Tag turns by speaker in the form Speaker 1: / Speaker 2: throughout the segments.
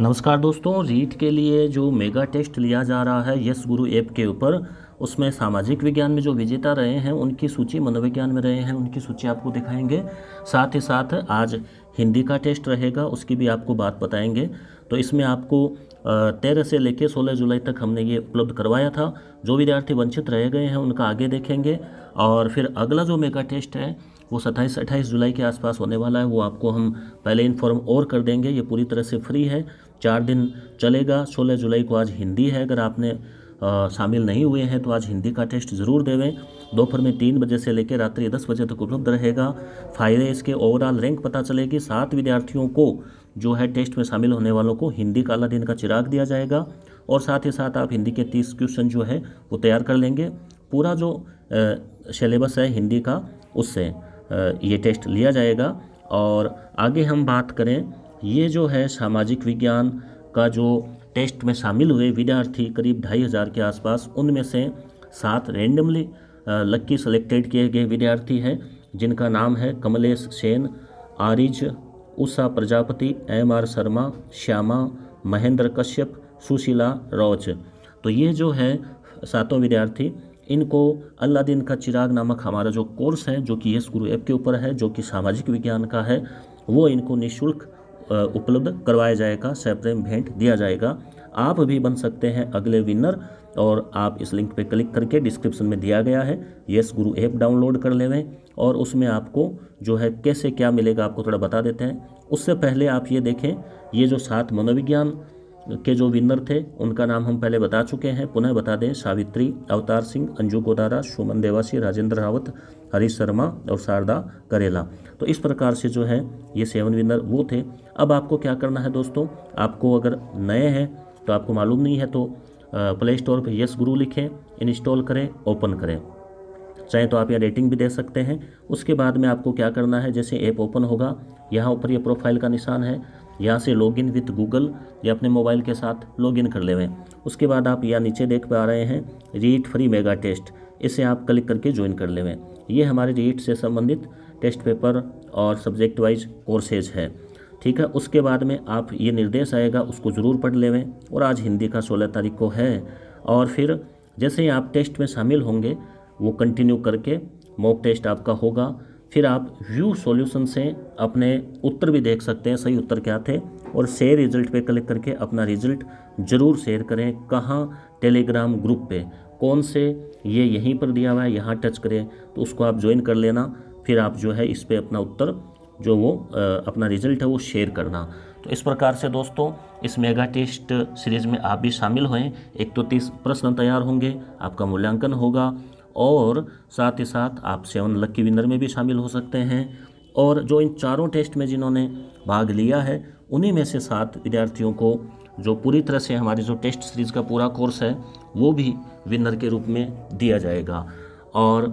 Speaker 1: नमस्कार दोस्तों रीट के लिए जो मेगा टेस्ट लिया जा रहा है यस गुरु ऐप के ऊपर उसमें सामाजिक विज्ञान में जो विजेता रहे हैं उनकी सूची मनोविज्ञान में रहे हैं उनकी सूची आपको दिखाएंगे साथ ही साथ आज हिंदी का टेस्ट रहेगा उसकी भी आपको बात बताएंगे तो इसमें आपको तेरह से लेकर सोलह जुलाई तक हमने ये उपलब्ध करवाया था जो विद्यार्थी वंचित रह गए हैं उनका आगे देखेंगे और फिर अगला जो मेगा टेस्ट है वो सत्ताईस अट्ठाईस जुलाई के आसपास होने वाला है वो आपको हम पहले इन्फॉर्म और कर देंगे ये पूरी तरह से फ्री है चार दिन चलेगा सोलह जुलाई को आज हिंदी है अगर आपने शामिल नहीं हुए हैं तो आज हिंदी का टेस्ट ज़रूर देवें दोपहर में तीन बजे से लेकर रात्रि दस बजे तक उपलब्ध रहेगा फ़ायदे इसके ओवरऑल रैंक पता चलेगी सात विद्यार्थियों को जो है टेस्ट में शामिल होने वालों को हिंदी काला दिन का चिराग दिया जाएगा और साथ ही साथ आप हिंदी के तीस क्वेश्चन जो है वो तैयार कर लेंगे पूरा जो सिलेबस है हिंदी का उससे ये टेस्ट लिया जाएगा और आगे हम बात करें ये जो है सामाजिक विज्ञान का जो टेस्ट में शामिल हुए विद्यार्थी करीब ढाई हज़ार के आसपास उनमें से सात रेंडमली लक्की सेलेक्टेड किए गए विद्यार्थी हैं जिनका नाम है कमलेश सेन आरिज उषा प्रजापति एम आर शर्मा श्यामा महेंद्र कश्यप सुशीला रौच तो ये जो है सातों विद्यार्थी इनको दिन का चिराग नामक हमारा जो कोर्स है जो कि यश गुरु ऐप के ऊपर है जो कि सामाजिक विज्ञान का है वो इनको निःशुल्क उपलब्ध करवाया जाएगा सेपरेम भेंट दिया जाएगा आप भी बन सकते हैं अगले विनर और आप इस लिंक पर क्लिक करके डिस्क्रिप्शन में दिया गया है यस गुरु ऐप डाउनलोड कर लेवें और उसमें आपको जो है कैसे क्या मिलेगा आपको थोड़ा बता देते हैं उससे पहले आप ये देखें ये जो सात मनोविज्ञान के जो विनर थे उनका नाम हम पहले बता चुके हैं पुनः बता दें सावित्री अवतार सिंह अंजू कोदारा सुमन देवासी राजेंद्र रावत हरीश शर्मा और शारदा करेला तो इस प्रकार से जो है ये सेवन विनर वो थे अब आपको क्या करना है दोस्तों आपको अगर नए हैं तो आपको मालूम नहीं है तो प्ले स्टोर पर यस गुरु लिखें इंस्टॉल करें ओपन करें चाहे तो आप यहाँ रेटिंग भी दे सकते हैं उसके बाद में आपको क्या करना है जैसे ऐप ओपन होगा यहाँ ऊपर ये प्रोफाइल का निशान है यहाँ से लॉग इन विथ गूगल या अपने मोबाइल के साथ लॉग इन कर लेवें उसके बाद आप यहाँ नीचे देख पा रहे हैं रीट फ्री मेगा टेस्ट इसे आप क्लिक करके ज्वाइन कर लेवें ये हमारे रीट से संबंधित टेस्ट पेपर और सब्जेक्ट वाइज कोर्सेज है ठीक है उसके बाद में आप ये निर्देश आएगा उसको ज़रूर पढ़ लेवें और आज हिंदी का सोलह तारीख को है और फिर जैसे ही आप टेस्ट में शामिल होंगे वो कंटिन्यू करके मॉक टेस्ट आपका होगा फिर आप व्यू सॉल्यूशन से अपने उत्तर भी देख सकते हैं सही उत्तर क्या थे और शेयर रिजल्ट पे क्लिक करके अपना रिजल्ट ज़रूर शेयर करें कहाँ टेलीग्राम ग्रुप पे कौन से ये यहीं पर दिया हुआ है यहाँ टच करें तो उसको आप ज्वाइन कर लेना फिर आप जो है इस पर अपना उत्तर जो वो अपना रिजल्ट है वो शेयर करना तो इस प्रकार से दोस्तों इस मेगा टेस्ट सीरीज़ में आप भी शामिल होएं एक तो तीस प्रश्न तैयार होंगे आपका मूल्यांकन होगा और साथ ही साथ आप सेवन लक्की विनर में भी शामिल हो सकते हैं और जो इन चारों टेस्ट में जिन्होंने भाग लिया है उन्हीं में से सात विद्यार्थियों को जो पूरी तरह से हमारी जो टेस्ट सीरीज़ का पूरा कोर्स है वो भी विनर के रूप में दिया जाएगा और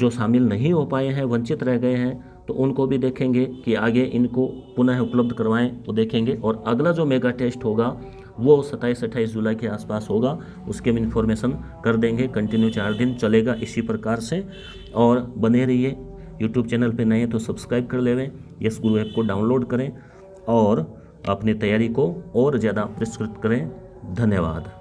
Speaker 1: जो शामिल नहीं हो पाए हैं वंचित रह गए हैं तो उनको भी देखेंगे कि आगे इनको पुनः उपलब्ध करवाएं वो तो देखेंगे और अगला जो मेगा टेस्ट होगा वो सत्ताईस अट्ठाईस जुलाई के आसपास होगा उसके हम इन्फॉर्मेशन कर देंगे कंटिन्यू चार दिन चलेगा इसी प्रकार से और बने रहिए यूट्यूब चैनल पे नए हैं तो सब्सक्राइब कर लेवें यस गुरु ऐप को डाउनलोड करें और अपनी तैयारी को और ज़्यादा परिष्कृत करें धन्यवाद